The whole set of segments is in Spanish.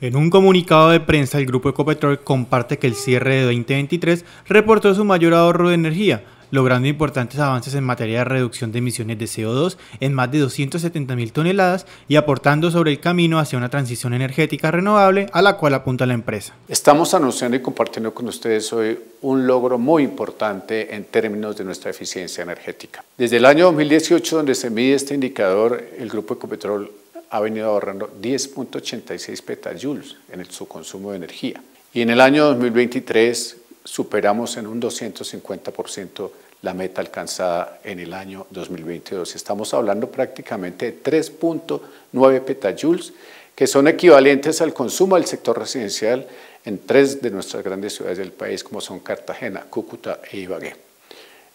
En un comunicado de prensa, el grupo Ecopetrol comparte que el cierre de 2023 reportó su mayor ahorro de energía, logrando importantes avances en materia de reducción de emisiones de CO2 en más de 270.000 toneladas y aportando sobre el camino hacia una transición energética renovable a la cual apunta la empresa. Estamos anunciando y compartiendo con ustedes hoy un logro muy importante en términos de nuestra eficiencia energética. Desde el año 2018, donde se mide este indicador, el Grupo Ecopetrol ha venido ahorrando 10.86 petajoules en el, su consumo de energía. Y en el año 2023 superamos en un 250% la meta alcanzada en el año 2022. Estamos hablando prácticamente de 3.9 petajoules, que son equivalentes al consumo del sector residencial en tres de nuestras grandes ciudades del país, como son Cartagena, Cúcuta e Ibagué.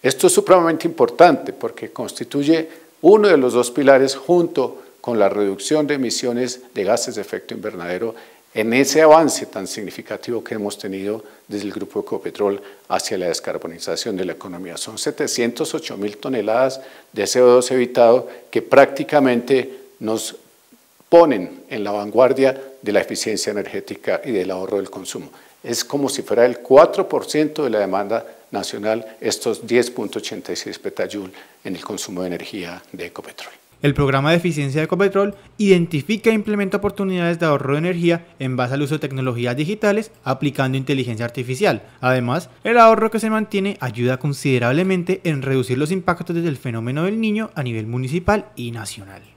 Esto es supremamente importante porque constituye uno de los dos pilares junto con la reducción de emisiones de gases de efecto invernadero en ese avance tan significativo que hemos tenido desde el grupo Ecopetrol hacia la descarbonización de la economía. Son 708 mil toneladas de CO2 evitado que prácticamente nos ponen en la vanguardia de la eficiencia energética y del ahorro del consumo. Es como si fuera el 4% de la demanda nacional estos 10.86 petajoules en el consumo de energía de Ecopetrol. El programa de eficiencia de Ecopetrol identifica e implementa oportunidades de ahorro de energía en base al uso de tecnologías digitales aplicando inteligencia artificial. Además, el ahorro que se mantiene ayuda considerablemente en reducir los impactos del fenómeno del niño a nivel municipal y nacional.